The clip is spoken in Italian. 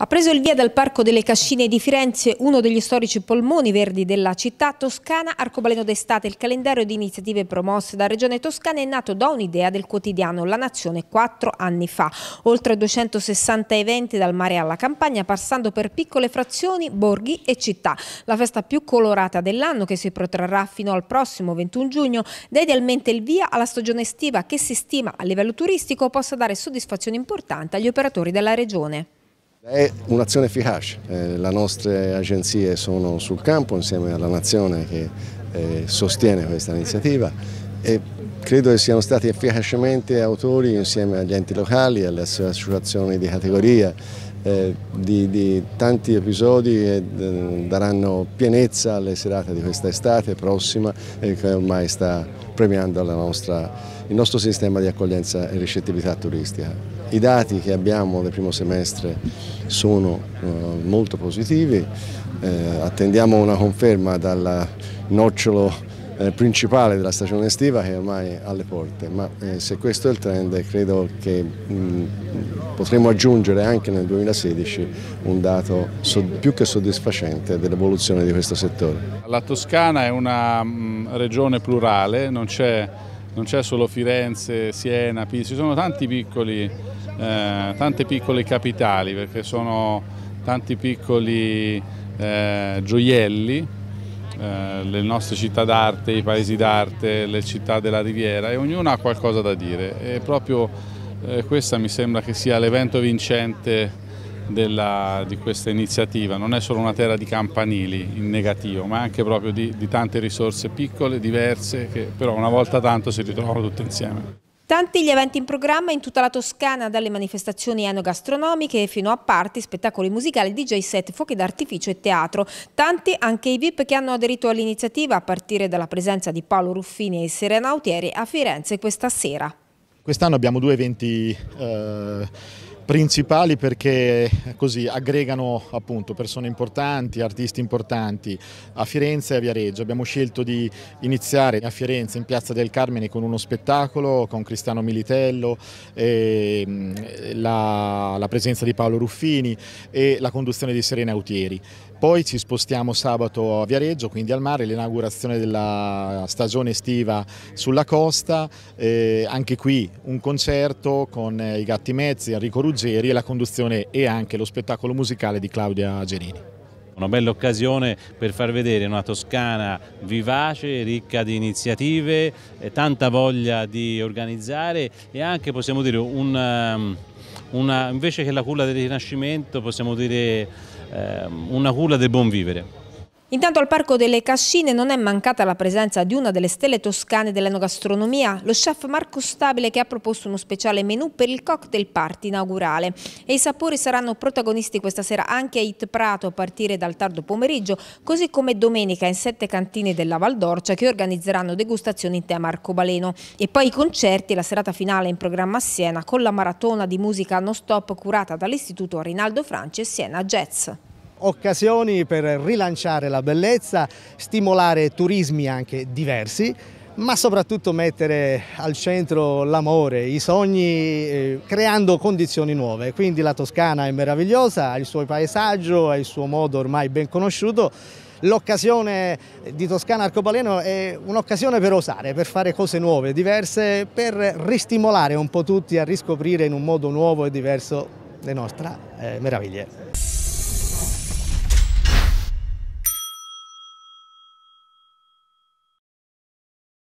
Ha preso il via dal Parco delle Cascine di Firenze, uno degli storici polmoni verdi della città toscana, arcobaleno d'estate, il calendario di iniziative promosse da Regione Toscana è nato da un'idea del quotidiano La Nazione quattro anni fa. Oltre 260 eventi dal mare alla campagna, passando per piccole frazioni, borghi e città. La festa più colorata dell'anno che si protrarrà fino al prossimo 21 giugno dà idealmente il via alla stagione estiva che si stima a livello turistico possa dare soddisfazione importante agli operatori della Regione. È un'azione efficace, eh, le nostre agenzie sono sul campo insieme alla Nazione che eh, sostiene questa iniziativa e credo che siano stati efficacemente autori insieme agli enti locali, alle associazioni di categoria, eh, di, di, tanti episodi che daranno pienezza alle serate di questa estate prossima e che ormai sta premiando nostra, il nostro sistema di accoglienza e ricettività turistica. I dati che abbiamo del primo semestre sono eh, molto positivi, eh, attendiamo una conferma dal nocciolo eh, principale della stagione estiva che è ormai è alle porte, ma se questo è il trend credo che mm, potremo aggiungere anche nel 2016 un dato più che soddisfacente dell'evoluzione di questo settore. La Toscana è una mm, regione plurale, non c'è non c'è solo Firenze, Siena, Pisa, ci sono tanti piccoli eh, tante piccole capitali perché sono tanti piccoli eh, gioielli, eh, le nostre città d'arte, i paesi d'arte, le città della riviera e ognuno ha qualcosa da dire e proprio eh, questa mi sembra che sia l'evento vincente della, di questa iniziativa, non è solo una terra di campanili in negativo, ma anche proprio di, di tante risorse piccole, diverse, che però una volta tanto si ritrovano tutte insieme. Tanti gli eventi in programma in tutta la Toscana, dalle manifestazioni enogastronomiche fino a party, spettacoli musicali, DJ set, fuochi d'artificio e teatro. Tanti anche i VIP che hanno aderito all'iniziativa a partire dalla presenza di Paolo Ruffini e i Serenautieri a Firenze questa sera. Quest'anno abbiamo due eventi eh, principali perché così aggregano appunto persone importanti, artisti importanti a Firenze e a Viareggio. Abbiamo scelto di iniziare a Firenze in Piazza del Carmine con uno spettacolo con Cristiano Militello, ehm, la, la presenza di Paolo Ruffini e la conduzione di Serena Autieri. Poi ci spostiamo sabato a Viareggio, quindi al mare, l'inaugurazione della stagione estiva sulla costa, eh, anche qui un concerto con eh, i Gatti Mezzi, Enrico Ruggeri Ruggeri e la conduzione e anche lo spettacolo musicale di Claudia Gerini una bella occasione per far vedere una Toscana vivace, ricca di iniziative, tanta voglia di organizzare e anche possiamo dire un, ehm, una, invece che la culla del Rinascimento possiamo dire eh, una culla del buon vivere. Intanto al Parco delle Cascine non è mancata la presenza di una delle stelle toscane dell'enogastronomia, lo chef Marco Stabile che ha proposto uno speciale menù per il cocktail party inaugurale. E i sapori saranno protagonisti questa sera anche a It Prato a partire dal tardo pomeriggio, così come domenica in sette cantine della Valdorcia che organizzeranno degustazioni in tema arcobaleno. E poi i concerti la serata finale in programma a Siena con la maratona di musica non stop curata dall'Istituto Rinaldo Franci e Siena Jazz occasioni per rilanciare la bellezza, stimolare turismi anche diversi, ma soprattutto mettere al centro l'amore, i sogni, eh, creando condizioni nuove. Quindi la Toscana è meravigliosa, ha il suo paesaggio, ha il suo modo ormai ben conosciuto, L'occasione di Toscana Arcobaleno è un'occasione per osare, per fare cose nuove, diverse, per ristimolare un po' tutti a riscoprire in un modo nuovo e diverso le nostre eh, meraviglie.